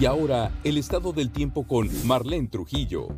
Y ahora, el estado del tiempo con Marlene Trujillo.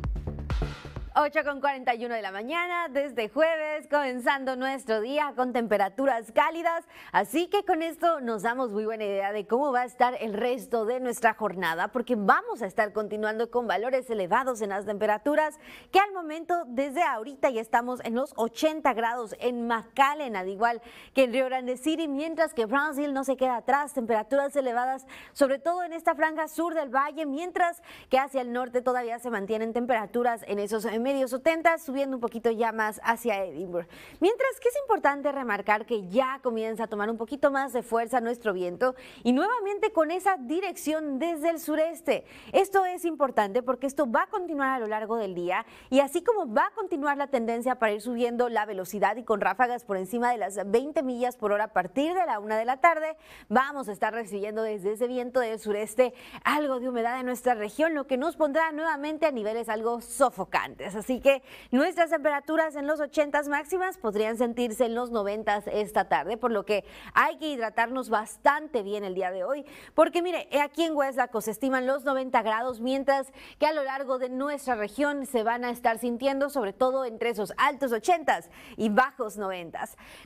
8 con 41 de la mañana, desde jueves, comenzando nuestro día con temperaturas cálidas. Así que con esto nos damos muy buena idea de cómo va a estar el resto de nuestra jornada, porque vamos a estar continuando con valores elevados en las temperaturas, que al momento, desde ahorita, ya estamos en los 80 grados en McAllen, al igual que en Rio Grande City, mientras que Brownsville no se queda atrás. Temperaturas elevadas, sobre todo en esta franja sur del valle, mientras que hacia el norte todavía se mantienen temperaturas en esos medios 70, subiendo un poquito ya más hacia Edinburgh. Mientras que es importante remarcar que ya comienza a tomar un poquito más de fuerza nuestro viento y nuevamente con esa dirección desde el sureste. Esto es importante porque esto va a continuar a lo largo del día y así como va a continuar la tendencia para ir subiendo la velocidad y con ráfagas por encima de las 20 millas por hora a partir de la una de la tarde, vamos a estar recibiendo desde ese viento del sureste algo de humedad en nuestra región, lo que nos pondrá nuevamente a niveles algo sofocantes. Así que nuestras temperaturas en los 80 máximas podrían sentirse en los 90 esta tarde, por lo que hay que hidratarnos bastante bien el día de hoy. Porque mire, aquí en Hueslaco se estiman los 90 grados, mientras que a lo largo de nuestra región se van a estar sintiendo, sobre todo entre esos altos 80 y bajos 90.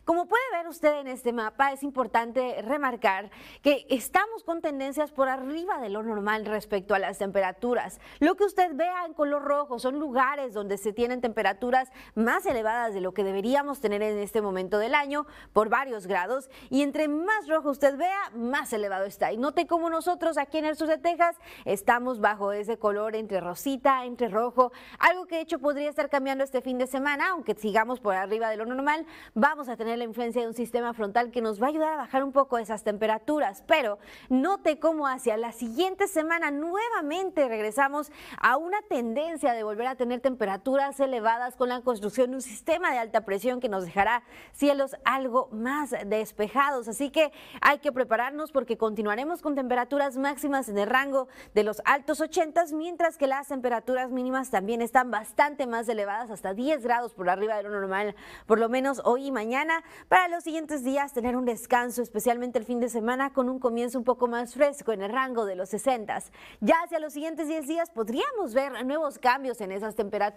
Como puede ver usted en este mapa, es importante remarcar que estamos con tendencias por arriba de lo normal respecto a las temperaturas. Lo que usted vea en color rojo son lugares donde se tienen temperaturas más elevadas de lo que deberíamos tener en este momento del año por varios grados y entre más rojo usted vea, más elevado está. Y note cómo nosotros aquí en el sur de Texas estamos bajo ese color entre rosita, entre rojo, algo que de hecho podría estar cambiando este fin de semana, aunque sigamos por arriba de lo normal, vamos a tener la influencia de un sistema frontal que nos va a ayudar a bajar un poco esas temperaturas, pero note cómo hacia la siguiente semana nuevamente regresamos a una tendencia de volver a tener temperaturas temperaturas elevadas con la construcción de un sistema de alta presión que nos dejará cielos algo más despejados. Así que hay que prepararnos porque continuaremos con temperaturas máximas en el rango de los altos 80, mientras que las temperaturas mínimas también están bastante más elevadas, hasta 10 grados por arriba de lo normal, por lo menos hoy y mañana. Para los siguientes días tener un descanso, especialmente el fin de semana, con un comienzo un poco más fresco en el rango de los 60. Ya hacia los siguientes 10 días podríamos ver nuevos cambios en esas temperaturas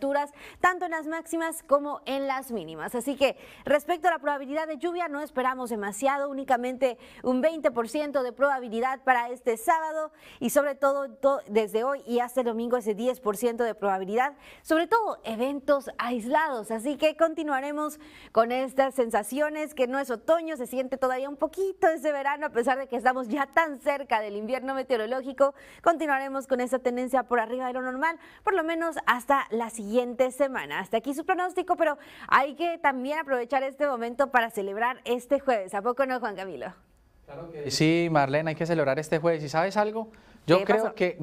tanto en las máximas como en las mínimas. Así que respecto a la probabilidad de lluvia, no esperamos demasiado, únicamente un 20% de probabilidad para este sábado y sobre todo desde hoy y hasta el domingo ese 10% de probabilidad, sobre todo eventos aislados. Así que continuaremos con estas sensaciones que no es otoño, se siente todavía un poquito ese verano a pesar de que estamos ya tan cerca del invierno meteorológico. Continuaremos con esa tendencia por arriba de lo normal, por lo menos hasta la siguiente siguiente semana. Hasta aquí su pronóstico, pero hay que también aprovechar este momento para celebrar este jueves. ¿A poco no, Juan Camilo? Claro que sí, Marlene, hay que celebrar este jueves. ¿Y sabes algo? Yo creo pasó? que...